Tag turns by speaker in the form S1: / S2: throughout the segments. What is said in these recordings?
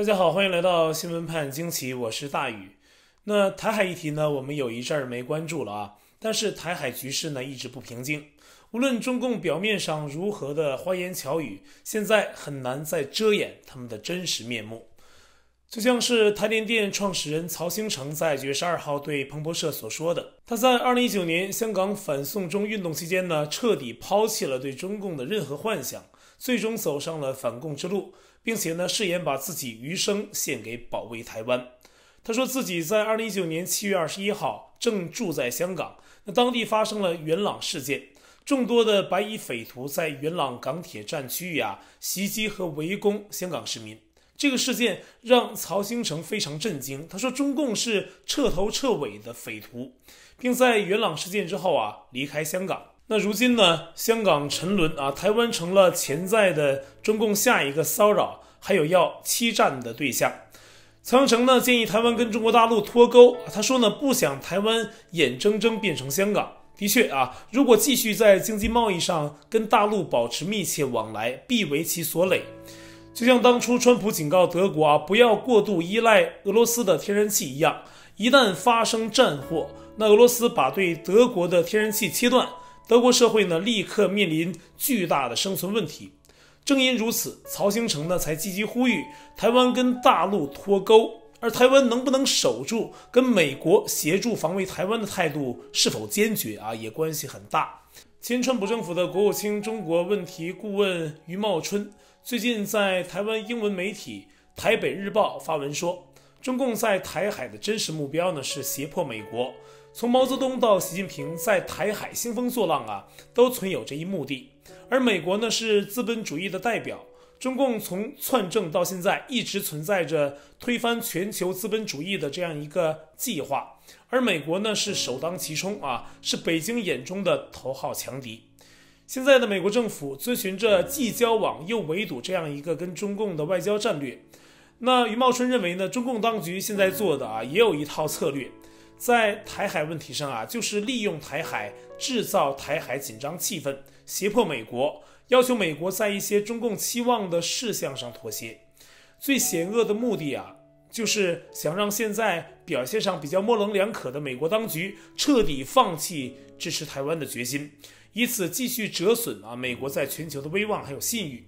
S1: 大家好，欢迎来到新闻判惊奇，我是大宇。那台海议题呢，我们有一阵儿没关注了啊，但是台海局势呢一直不平静。无论中共表面上如何的花言巧语，现在很难再遮掩他们的真实面目。就像是台联电创始人曹兴诚在九月十二号对彭博社所说的，他在二零一九年香港反送中运动期间呢，彻底抛弃了对中共的任何幻想。最终走上了反共之路，并且呢，誓言把自己余生献给保卫台湾。他说自己在二零一九年七月二十一号正住在香港，那当地发生了元朗事件，众多的白衣匪徒在元朗港铁站区域啊袭击和围攻香港市民。这个事件让曹兴成非常震惊。他说中共是彻头彻尾的匪徒，并在元朗事件之后啊离开香港。那如今呢？香港沉沦啊，台湾成了潜在的中共下一个骚扰，还有要欺战的对象。仓成呢建议台湾跟中国大陆脱钩。他说呢，不想台湾眼睁睁变成香港。的确啊，如果继续在经济贸易上跟大陆保持密切往来，必为其所累。就像当初川普警告德国啊，不要过度依赖俄罗斯的天然气一样，一旦发生战祸，那俄罗斯把对德国的天然气切断。德国社会呢，立刻面临巨大的生存问题。正因如此，曹兴诚呢才积极呼吁台湾跟大陆脱钩。而台湾能不能守住，跟美国协助防卫台湾的态度是否坚决啊，也关系很大。前川普政府的国务卿中国问题顾问余茂春最近在台湾英文媒体《台北日报》发文说，中共在台海的真实目标呢，是胁迫美国。从毛泽东到习近平，在台海兴风作浪啊，都存有这一目的。而美国呢，是资本主义的代表。中共从篡政到现在，一直存在着推翻全球资本主义的这样一个计划。而美国呢，是首当其冲啊，是北京眼中的头号强敌。现在的美国政府遵循着既交往又围堵这样一个跟中共的外交战略。那余茂春认为呢，中共当局现在做的啊，也有一套策略。在台海问题上啊，就是利用台海制造台海紧张气氛，胁迫美国，要求美国在一些中共期望的事项上妥协。最险恶的目的啊，就是想让现在表现上比较模棱两可的美国当局彻底放弃支持台湾的决心，以此继续折损啊美国在全球的威望还有信誉。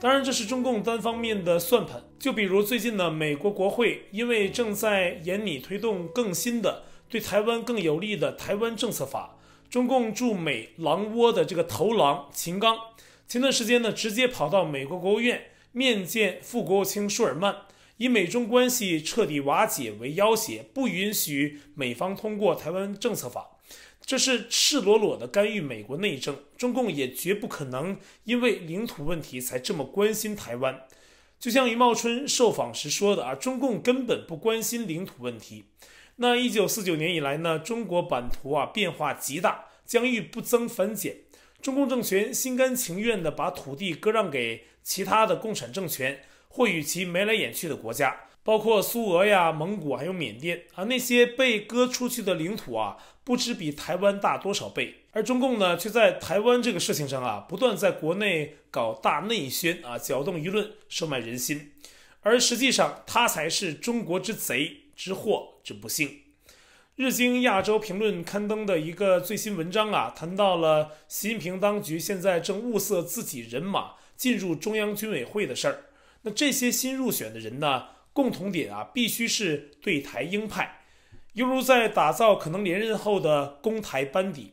S1: 当然，这是中共单方面的算盘。就比如最近呢，美国国会因为正在严拟推动更新的对台湾更有利的《台湾政策法》，中共驻美狼窝的这个头狼秦刚，前段时间呢，直接跑到美国国务院面见副国务卿舒尔曼。以美中关系彻底瓦解为要挟，不允许美方通过台湾政策法，这是赤裸裸的干预美国内政。中共也绝不可能因为领土问题才这么关心台湾。就像余茂春受访时说的啊，中共根本不关心领土问题。那一九四九年以来呢，中国版图啊变化极大，疆域不增反减。中共政权心甘情愿地把土地割让给其他的共产政权。或与其眉来眼去的国家，包括苏俄呀、蒙古，还有缅甸啊，那些被割出去的领土啊，不知比台湾大多少倍。而中共呢，却在台湾这个事情上啊，不断在国内搞大内宣啊，搅动舆论，收买人心。而实际上，他才是中国之贼之祸之不幸。日经亚洲评论刊登的一个最新文章啊，谈到了习近平当局现在正物色自己人马进入中央军委会的事儿。那这些新入选的人呢，共同点啊，必须是对台鹰派，犹如在打造可能连任后的攻台班底。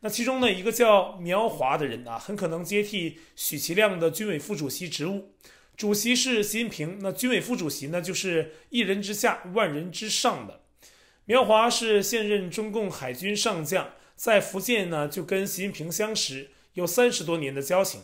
S1: 那其中呢，一个叫苗华的人啊，很可能接替许其亮的军委副主席职务。主席是习近平，那军委副主席呢，就是一人之下，万人之上的。苗华是现任中共海军上将，在福建呢，就跟习近平相识，有三十多年的交情。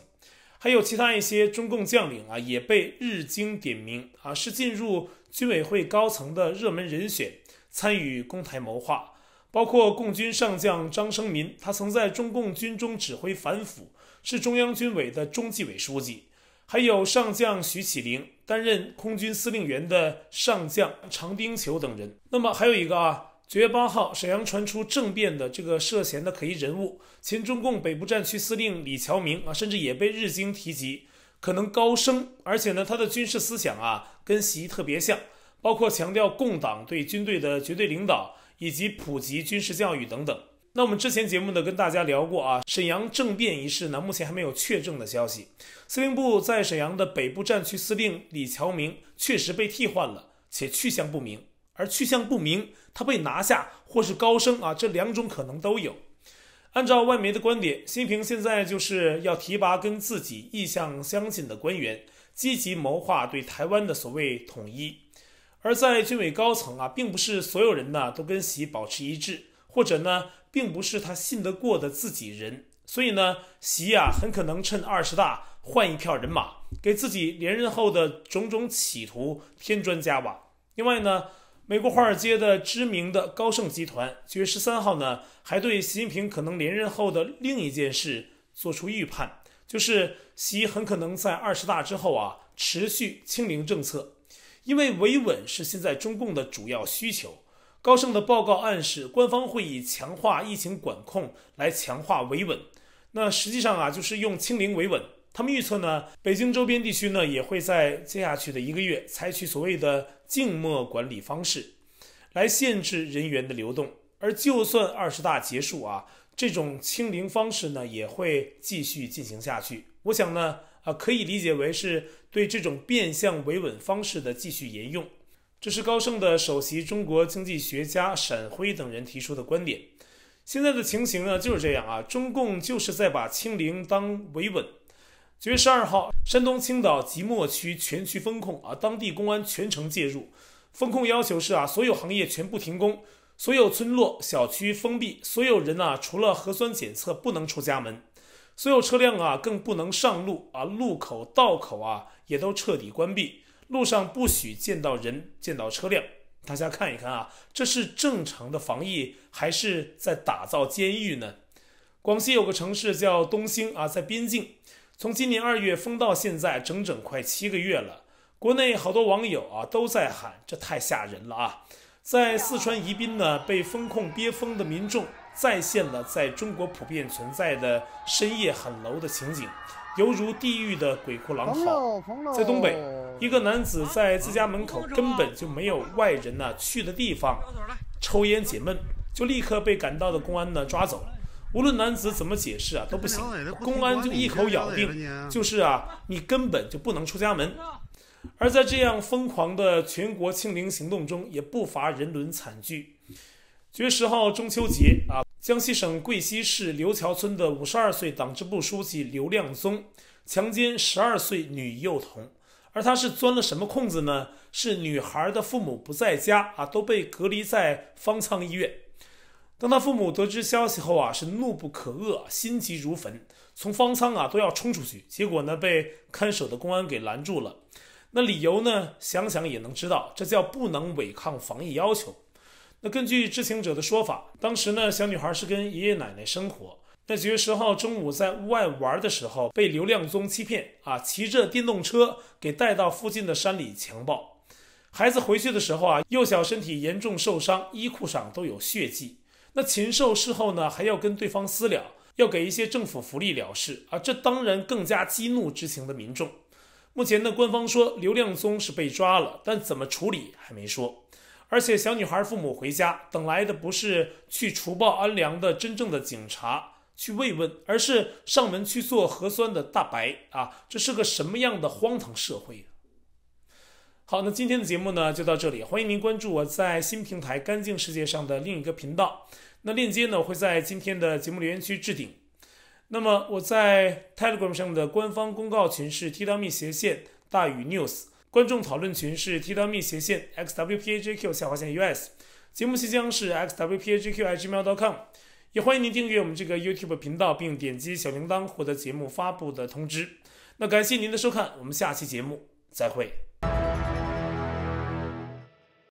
S1: 还有其他一些中共将领啊，也被日经点名啊，是进入军委会高层的热门人选，参与攻台谋划。包括共军上将张生民，他曾在中共军中指挥反腐，是中央军委的中纪委书记；还有上将徐启明，担任空军司令员的上将常丁求等人。那么还有一个啊。九月八号，沈阳传出政变的这个涉嫌的可疑人物，前中共北部战区司令李桥明啊，甚至也被日经提及，可能高升，而且呢，他的军事思想啊，跟习特别像，包括强调共党对军队的绝对领导，以及普及军事教育等等。那我们之前节目呢，跟大家聊过啊，沈阳政变一事呢，目前还没有确证的消息。司令部在沈阳的北部战区司令李桥明确实被替换了，且去向不明。而去向不明，他被拿下或是高升啊，这两种可能都有。按照外媒的观点，习近平现在就是要提拔跟自己意向相近的官员，积极谋划对台湾的所谓统一。而在军委高层啊，并不是所有人呢都跟习保持一致，或者呢，并不是他信得过的自己人。所以呢，习啊很可能趁二十大换一票人马，给自己连任后的种种企图添砖加瓦。另外呢。美国华尔街的知名的高盛集团，九月十三号呢，还对习近平可能连任后的另一件事做出预判，就是习很可能在二十大之后啊，持续清零政策，因为维稳是现在中共的主要需求。高盛的报告暗示，官方会以强化疫情管控来强化维稳，那实际上啊，就是用清零维稳。他们预测呢，北京周边地区呢也会在接下去的一个月采取所谓的静默管理方式，来限制人员的流动。而就算二十大结束啊，这种清零方式呢也会继续进行下去。我想呢，啊可以理解为是对这种变相维稳方式的继续沿用。这是高盛的首席中国经济学家沈辉等人提出的观点。现在的情形呢就是这样啊，中共就是在把清零当维稳。九月十二号，山东青岛即墨区全区封控啊，当地公安全程介入。封控要求是啊，所有行业全部停工，所有村落、小区封闭，所有人啊除了核酸检测不能出家门，所有车辆啊更不能上路啊，路口、道口啊也都彻底关闭，路上不许见到人、见到车辆。大家看一看啊，这是正常的防疫还是在打造监狱呢？广西有个城市叫东兴啊，在边境。从今年二月封到现在，整整快七个月了。国内好多网友啊都在喊，这太吓人了啊！在四川宜宾呢，被封控憋疯的民众再现了在中国普遍存在的深夜狠楼的情景，犹如地狱的鬼哭狼嚎。在东北，一个男子在自家门口根本就没有外人呢去的地方，抽烟解闷，就立刻被赶到的公安呢抓走。无论男子怎么解释啊，都不行。公安就一口咬定，就是啊，你根本就不能出家门。而在这样疯狂的全国清零行动中，也不乏人伦惨剧。九月十号中秋节啊，江西省贵溪市刘桥村的五十二岁党支部书记刘亮宗强奸十二岁女幼童，而他是钻了什么空子呢？是女孩的父母不在家啊，都被隔离在方舱医院。当他父母得知消息后啊，是怒不可遏，心急如焚，从方舱啊都要冲出去，结果呢被看守的公安给拦住了。那理由呢，想想也能知道，这叫不能违抗防疫要求。那根据知情者的说法，当时呢小女孩是跟爷爷奶奶生活，在九月十号中午在屋外玩的时候，被刘亮宗欺骗啊，骑着电动车给带到附近的山里强暴。孩子回去的时候啊，幼小身体严重受伤，衣裤上都有血迹。那禽兽事后呢，还要跟对方私了，要给一些政府福利了事啊！这当然更加激怒知情的民众。目前呢，官方说刘亮宗是被抓了，但怎么处理还没说。而且小女孩父母回家等来的不是去除暴安良的真正的警察去慰问，而是上门去做核酸的大白啊！这是个什么样的荒唐社会？好，那今天的节目呢就到这里，欢迎您关注我在新平台“干净世界”上的另一个频道。那链接呢会在今天的节目留言区置顶。那么我在 Telegram 上的官方公告群是 t.me 斜线大于 news，观众讨论群是 t.me 斜线 xwpjq a 下划线 us，节目信箱是 xwpjqh a m d o l com，也欢迎您订阅我们这个 YouTube 频道并点击小铃铛获得节目发布的通知。那感谢您的收看，我们下期节目再会。